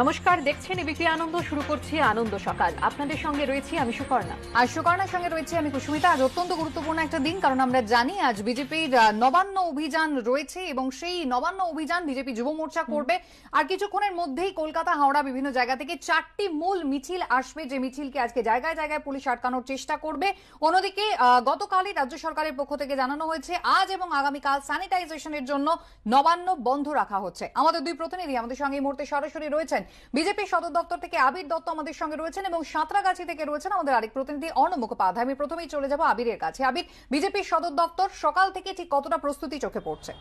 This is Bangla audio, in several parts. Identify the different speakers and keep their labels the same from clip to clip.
Speaker 1: নমস্কার দেখছেন এবিপি আনন্দ শুরু করছি আনন্দ
Speaker 2: সকাল আপনাদের সঙ্গে রয়েছি আমি সুকর্ণা আর সুকর্ণার সঙ্গে রয়েছে আমি কুসুমিতা আজ অত্যন্ত গুরুত্বপূর্ণ একটা দিন কারণ আমরা জানি আজ বিজেপির নবান্ন অভিযান রয়েছে এবং সেই নবান্ন অভিযান বিজেপি যুব মোর্চা করবে আর কিছুক্ষণের মধ্যেই কলকাতা হাওড়া বিভিন্ন জায়গা থেকে চারটি মূল মিছিল আসবে যে মিছিলকে আজকে জায়গায় জায়গায় পুলিশ আটকানোর চেষ্টা করবে অন্যদিকে গতকালই রাজ্য সরকারের পক্ষ থেকে জানানো হয়েছে আজ এবং আগামীকাল স্যানিটাইজেশনের জন্য নবান্ন বন্ধ রাখা হচ্ছে আমাদের দুই প্রতিনিধি আমাদের সঙ্গে এই মুহূর্তে সরাসরি রয়েছেন বিজেপি সদর দপ্তর থেকে আবির দত্ত আমাদের সঙ্গে রয়েছেন এবং সাঁতরাগাছি থেকে রয়েছেন আমাদের আরেক প্রতিনিধি অর্ণ মুখোপাধ্যায় আমি প্রথমেই চলে যাব আবিরের কাছে আবির বিজেপি সদর দপ্তর সকাল থেকে ঠিক কতটা প্রস্তুতি চোখে পড়ছে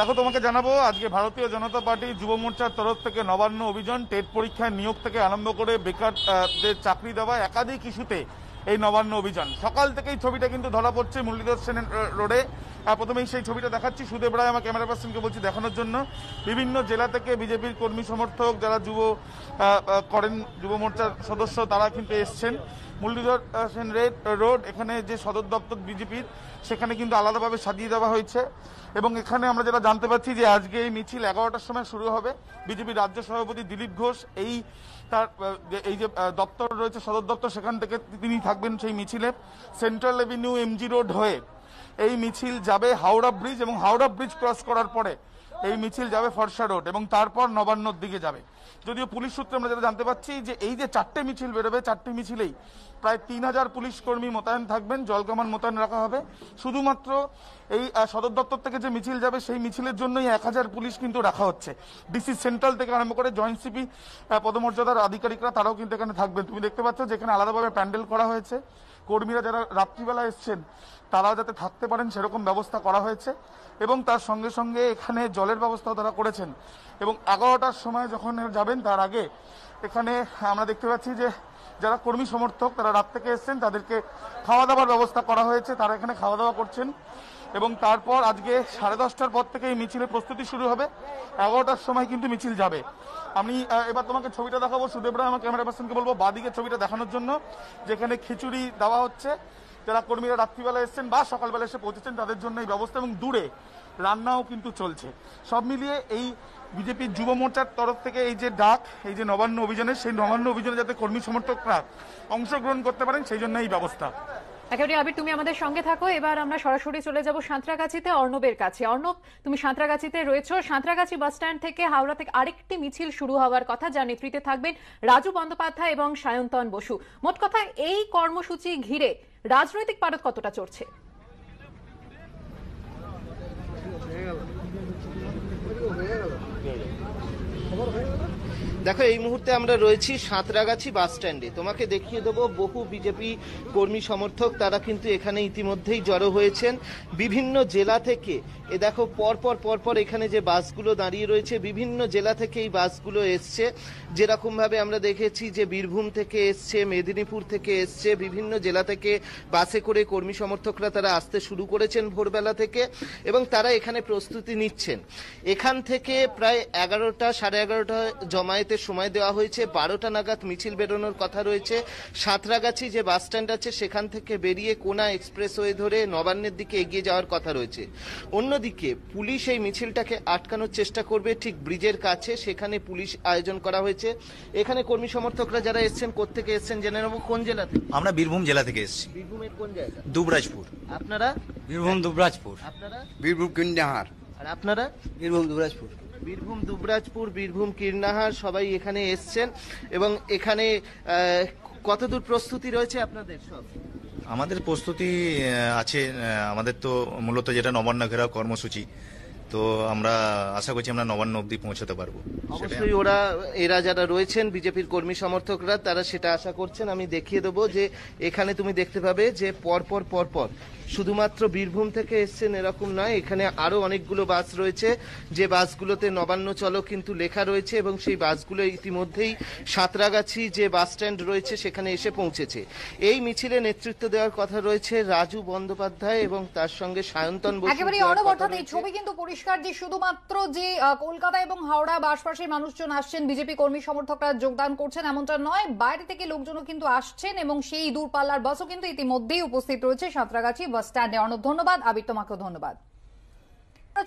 Speaker 3: দেখো তোমাকে জানাবো আজকে ভারতীয় জনতা পার্টি যুব মোর্চার তরফ থেকে নবান্ন অভিযান টেট পরীক্ষায় নিয়োগ থেকে আরম্ভ করে বেকারদের চাকরি দেওয়া একাধিক ইস্যুতে এই নবান্ন অভিযান সকাল থেকে এই ছবিটা কিন্তু ধরা পড়ছে মুরলীধর সেন রোডে প্রথমেই সেই ছবিটা দেখাচ্ছি সুদেব রায় আমার ক্যামেরা পার্সনকে বলছি দেখানোর জন্য বিভিন্ন জেলা থেকে বিজেপির কর্মী সমর্থক যারা যুব করেন যুব মোর্চার সদস্য তারা কিন্তু এসছেন মুরলীধর সেন রোড এখানে যে সদর দপ্তর বিজেপির সেখানে কিন্তু আলাদাভাবে সাজিয়ে দেওয়া হয়েছে এবং এখানে আমরা যেটা জানতে পারছি যে আজকে এই মিছিল এগারোটার সময় শুরু হবে বিজেপির রাজ্য সভাপতি দিলীপ ঘোষ এই তার এই যে দপ্তর রয়েছে সদর দপ্তর সেখান থেকে তিনি থাকবেন সেই মিছিলে সেন্ট্রাল এভিনিউ এমজি রোড হয়ে এই মিছিল যাবে হাওড়া ব্রিজ এবং হাওড়া ব্রিজ ক্রস করার পরে এই মিছিল যাবে ফর্সা রোড এবং তারপর নবান্নর দিকে যাবে যদিও পুলিশ সূত্রে আমরা যেটা জানতে পারছি যে এই যে চারটে মিছিল বেরোবে চারটে মিছিলেই প্রায় তিন হাজার পুলিশ কর্মী মোতায়েন থাকবেন জলকামান মোতায়েন রাখা হবে শুধুমাত্র এই সদর দপ্তর থেকে যে মিছিল যাবে সেই মিছিলের জন্যই এক হাজার পুলিশ কিন্তু রাখা হচ্ছে ডিসি সেন্ট্রাল থেকে আরম্ভ করে জয়েন্ট সিপি পদমর্যাদার আধিকারিকরা তারাও কিন্তু এখানে থাকবেন তুমি দেখতে পাচ্ছ যেখানে আলাদাভাবে প্যান্ডেল করা হয়েছে কর্মীরা যারা রাত্রিবেলা এসছেন তারাও যাতে থাকতে পারেন সেরকম ব্যবস্থা করা হয়েছে এবং তার সঙ্গে সঙ্গে এখানে জলের ব্যবস্থাও তারা করেছেন এবং এগারোটার সময় যখন যাবেন তার আগে এখানে আমরা দেখতে পাচ্ছি যে যারা কর্মী সমর্থক তারা রাত থেকে এসছেন তাদেরকে খাওয়া দাওয়ার ব্যবস্থা করা হয়েছে তারা এখানে খাওয়া দাওয়া করছেন এবং তারপর আজকে সাড়ে দশটার পর থেকে এই মিছিলের প্রস্তুতি শুরু হবে এগারোটার সময় কিন্তু মিছিল যাবে আমি এবার তোমাকে ছবিটা দেখাবো সুদেবরা আমার ক্যামেরা পার্সনকে বলবো বাদিকে ছবিটা দেখানোর জন্য যেখানে খিচুড়ি দেওয়া হচ্ছে যারা কর্মীরা রাত্রিবেলা এসছেন বা সকালবেলা এসে পৌঁছেছেন তাদের জন্য এই ব্যবস্থা এবং দূরে রান্নাও কিন্তু চলছে সব মিলিয়ে এই বিজেপির যুব মোর্চার তরফ থেকে এই যে ডাক এই যে নবান্ন অভিযানের সেই নবান্ন অভিযানে যাতে কর্মী সমর্থকরা অংশগ্রহণ করতে পারেন সেই জন্য এই ব্যবস্থা
Speaker 1: একেবারে আবির তুমি আমাদের সঙ্গে থাকো এবার আমরা সরাসরি চলে যাবো সাঁতরাগাছিতে অর্ণবের কাছে অর্ণব তুমি সাঁতরাগাছিতে রয়েছো সাঁতরাগাছি বাস স্ট্যান্ড থেকে হাওড়া থেকে আরেকটি মিছিল শুরু হওয়ার কথা যার নেতৃত্বে থাকবেন রাজু বন্দ্যোপাধ্যায় এবং সায়ন্তন বসু মোট কথা এই কর্মসূচি ঘিরে রাজনৈতিক পারদ কতটা চড়ছে
Speaker 4: দেখো এই মুহূর্তে আমরা রয়েছি সাঁতরাগাছি বাস স্ট্যান্ডে তোমাকে দেখিয়ে দেবো বহু বিজেপি কর্মী সমর্থক তারা কিন্তু এখানে ইতিমধ্যেই জড়ো হয়েছেন বিভিন্ন জেলা থেকে এ দেখো পরপর পরপর এখানে যে বাসগুলো দাঁড়িয়ে রয়েছে বিভিন্ন জেলা থেকে এই বাসগুলো এসছে যেরকমভাবে আমরা দেখেছি যে বীরভূম থেকে এসছে মেদিনীপুর থেকে এসছে বিভিন্ন জেলা থেকে বাসে করে কর্মী সমর্থকরা তারা আসতে শুরু করেছেন ভোরবেলা থেকে এবং তারা এখানে প্রস্তুতি নিচ্ছেন এখান থেকে প্রায় এগারোটা সাড়ে এগারোটা জমায়েত বেরোতে সময় দেওয়া হয়েছে বারোটা নাগাদ মিছিল বেরোনোর কথা রয়েছে সাঁতরাগাছি যে বাস স্ট্যান্ড আছে সেখান থেকে বেরিয়ে কোনা এক্সপ্রেস ওয়ে ধরে নবান্নের দিকে এগিয়ে যাওয়ার কথা রয়েছে অন্যদিকে পুলিশ এই মিছিলটাকে আটকানোর চেষ্টা করবে ঠিক ব্রিজের কাছে সেখানে পুলিশ আয়োজন করা হয়েছে এখানে কর্মী সমর্থকরা যারা এসছেন কোথেকে এসছেন জেনে নেবো কোন জেলা থেকে
Speaker 5: আমরা বীরভূম জেলা থেকে এসেছি
Speaker 4: বীরভূমের কোন জায়গা দুবরাজপুর আপনারা
Speaker 5: বীরভূম দুবরাজপুর আপনারা বীরভূম
Speaker 4: কিন্ডাহার আর আপনারা বীরভূম দুবরাজপুর বীরভূম দুবরাজপুর বীরভূম কীর্ণাহার সবাই এখানে এসছেন এবং এখানে কতদূর প্রস্তুতি রয়েছে আপনাদের সব আমাদের প্রস্তুতি আছে আমাদের তো মূলত যেটা নবান্ন ঘেরাও কর্মসূচি তো আমরা আশা করছি আমরা নবান্ন অব্দি পৌঁছাতে পারবো অবশ্যই ওরা এরা যারা রয়েছেন বিজেপির কর্মী সমর্থকরা তারা সেটা আশা করছেন আমি দেখিয়ে দেবো যে এখানে তুমি দেখতে পাবে যে পরপর পরপর শুধুমাত্র বীরভূম থেকে এসছেন এরকম নয় এখানে আরো অনেকগুলো বাস রয়েছে যে বাসগুলোতে নবান্ন চলো কিন্তু লেখা রয়েছে এবং সেই বাসগুলো ইতিমধ্যেই সাঁতরাগাছি যে বাস স্ট্যান্ড রয়েছে সেখানে এসে পৌঁছেছে এই মিছিলে নেতৃত্ব দেওয়ার কথা রয়েছে রাজু বন্দ্যোপাধ্যায় এবং তার সঙ্গে সায়ন্তন একেবারে এই ছবি
Speaker 2: কিন্তু পরিষ্কার যে শুধুমাত্র যে কলকাতা এবং হাওড়া বাসপাশের মানুষজন আসছেন বিজেপি কর্মী সমর্থকরা যোগদান করছেন এমনটা নয় বাইরে থেকে লোকজনও কিন্তু আসছেন এবং সেই দূরপাল্লার বাসও কিন্তু ইতিমধ্যেই উপস্থিত রয়েছে সাঁতরাগাছি বাস বাস স্ট্যান্ডে অনেক ধন্যবাদ আবির তোমাকেও ধন্যবাদ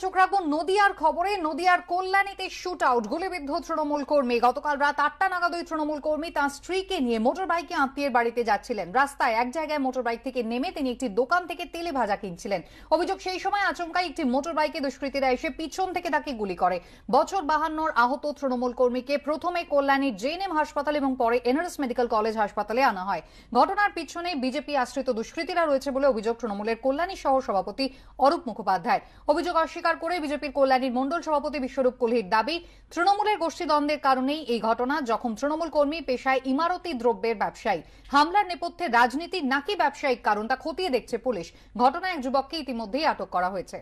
Speaker 2: চোখ রাখবো নদিয়ার খবরে নদিয়ার কল্যাণীতে শুট আউট গুলিবিদ্ধ তৃণমূল কর্মী গতকাল রাত আটটা নাগাদ ওই তৃণমূল কর্মী স্ত্রীকে নিয়ে মোটর বাইকে আত্মীয়ের বাড়িতে যাচ্ছিলেন রাস্তায় এক জায়গায় মোটর বাইক থেকে নেমে তিনি একটি দোকান থেকে তেলে ভাজা কিনছিলেন অভিযোগ সেই সময় একটি মোটর বাইকে দুষ্কৃতীরা এসে পিছন থেকে তাকে গুলি করে বছর বাহান্নর আহত তৃণমূল কর্মীকে প্রথমে কল্যাণীর জেএনএম হাসপাতাল এবং পরে এনআরএস মেডিকেল কলেজ হাসপাতালে আনা হয় ঘটনার পিছনে বিজেপি আশ্রিত দুষ্কৃতীরা রয়েছে বলে অভিযোগ তৃণমূলের কল্যাণী সহ সভাপতি অরূপ মুখোপাধ্যায় অভিযোগ অস্বীকার করে বিজেপির কল্যাণীর মণ্ডল সভাপতি বিশ্বরূপ কোহলির দাবি তৃণমূলের গোষ্ঠীদ্বন্দ্বের কারণেই এই ঘটনা যখন তৃণমূল কর্মী পেশায় ইমারতি দ্রব্যের ব্যবসায়ী হামলার নেপথ্যে রাজনীতি নাকি ব্যবসায়িক কারণ তা খতিয়ে দেখছে পুলিশ ঘটনায় এক যুবককে ইতিমধ্যেই আটক করা হয়েছে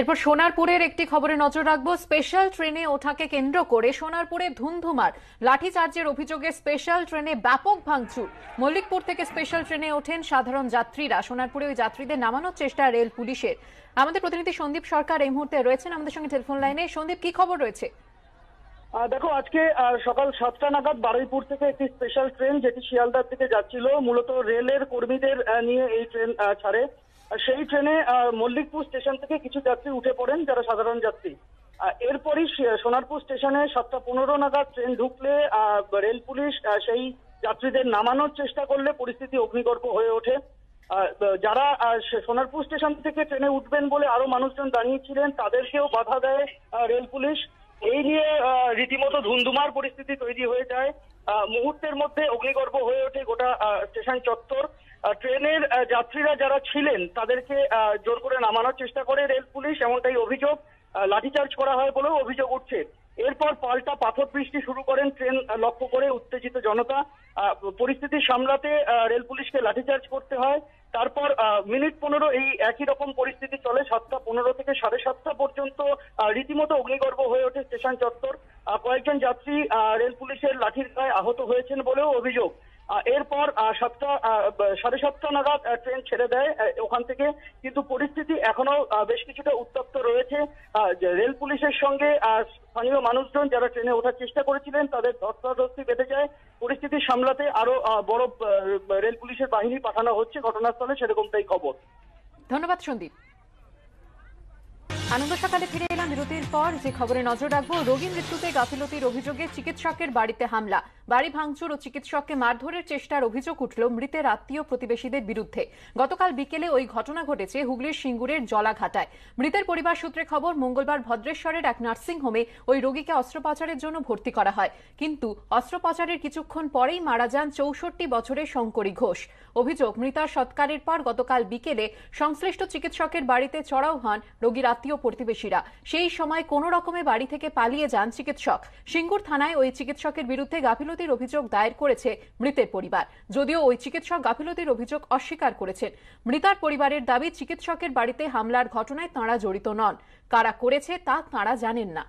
Speaker 1: এরপর সোনারপুরের একটি খবরে নজর রাখবো স্পেশাল ট্রেনে ওঠাকে কেন্দ্র করে সোনারপুরে ধুমধুমার লাঠিচার্জের অভিযোগে স্পেশাল ট্রেনে ব্যাপক ভাঙচুর মল্লিকপুর থেকে স্পেশাল ট্রেনে ওঠেন সাধারণ যাত্রীরা সোনারপুরে ওই যাত্রীদের নামানোর চেষ্টা রেল পুলিশের আমাদের প্রতিনিধি সন্দীপ সরকার এই মুহূর্তে রয়েছেন আমাদের সঙ্গে টেলিফোন লাইনে সন্দীপ কি খবর রয়েছে
Speaker 5: দেখো আজকে সকাল সাতটা নাগাদ বারুইপুর থেকে একটি স্পেশাল ট্রেন যেটি শিয়ালদার থেকে যাচ্ছিল মূলত রেলের কর্মীদের নিয়ে এই ট্রেন ছাড়ে সেই ট্রেনে মল্লিকপুর স্টেশন থেকে কিছু যাত্রী উঠে পড়েন যারা সাধারণ যাত্রী এরপরই সোনারপুর স্টেশনে সাতটা পনেরো নাগাদ ট্রেন ঢুকলে রেল পুলিশ সেই যাত্রীদের নামানোর চেষ্টা করলে পরিস্থিতি অগ্নিগর্ভ হয়ে ওঠে যারা সোনারপুর স্টেশন থেকে ট্রেনে উঠবেন বলে আরো মানুষজন দাঁড়িয়েছিলেন তাদেরকেও বাধা দেয় রেল পুলিশ এই নিয়ে রীতিমতো ধুন্ধুমার পরিস্থিতি তৈরি হয়ে যায় মুহূর্তের মধ্যে অগ্নিগর্ভ হয়ে ওঠে গোটা স্টেশন চত্বর ট্রেনের যাত্রীরা যারা ছিলেন তাদেরকে জোর করে নামানোর চেষ্টা করে রেল পুলিশ এমনটাই অভিযোগ লাঠিচার্জ করা হয় বলেও অভিযোগ উঠছে এরপর পাল্টা পাথর বৃষ্টি শুরু করেন ট্রেন লক্ষ্য করে উত্তেজিত জনতা পরিস্থিতি সামলাতে রেল পুলিশকে লাঠিচার্জ করতে হয় তারপর মিনিট পনেরো এই একই রকম পরিস্থিতি চলে সাতটা পনেরো থেকে সাড়ে সাতটা পর্যন্ত রীতিমতো অগ্নিগর্ভ হয়ে ওঠে স্টেশন চত্বর কয়েকজন যাত্রী রেল পুলিশের লাঠির গায়ে আহত হয়েছেন বলেও অভিযোগ এরপর সাতটা সাড়ে সাতটা নাগাদ ট্রেন ছেড়ে দেয় ওখান থেকে কিন্তু পরিস্থিতি এখনো বেশ কিছুটা উত্তপ্ত রয়েছে রেল পুলিশের সঙ্গে স্থানীয় মানুষজন যারা ট্রেনে ওঠার চেষ্টা করেছিলেন তাদের ধস্তাধস্তি বেঁধে যায় পরিস্থিতি সামলাতে আরো বড় রেল পুলিশের বাহিনী পাঠানো হচ্ছে ঘটনাস্থলে সেরকমটাই খবর
Speaker 1: ধন্যবাদ সন্দীপ আনন্দ সকালে ফিরে বিরতির পর যে খবরে নজর রাখবো রোগী মৃত্যুতে গাফিলতির অভিযোগে চিকিৎসকের বাড়িতে হামলা বাড়ি ভাঙচুর ও চিকিৎসককে মারধরের চেষ্টার অভিযোগ উঠল মৃতের আত্মীয় প্রতিবেশীদের বিরুদ্ধে গতকাল বিকেলে ওই ঘটনা ঘটেছে হুগলির সিঙ্গুরের জলাঘাটায় মৃতের পরিবার সূত্রে খবর মঙ্গলবার ভদ্রেশ্বরের এক নার্সিং হোমে ওই রোগীকে অস্ত্রোপচারের জন্য ভর্তি করা হয় কিন্তু অস্ত্রোপচারের কিছুক্ষণ পরেই মারা যান চৌষট্টি বছরের শঙ্করী ঘোষ অভিযোগ মৃতার সৎকারের পর গতকাল বিকেলে সংশ্লিষ্ট চিকিৎসকের বাড়িতে চড়াও হন রোগীর আত্মীয় প্রতিবেশীরা সে সেই সময় কোন রকমে বাড়ি থেকে পালিয়ে যান চিকিৎসক সিঙ্গুর থানায় ওই চিকিৎসকের বিরুদ্ধে গাফিলতির অভিযোগ দায়ের করেছে মৃতের পরিবার যদিও ওই চিকিৎসক গাফিলতির অভিযোগ অস্বীকার করেছেন মৃতার পরিবারের দাবি চিকিৎসকের বাড়িতে হামলার ঘটনায় তাঁরা জড়িত নন কারা করেছে তা তাঁরা জানেন না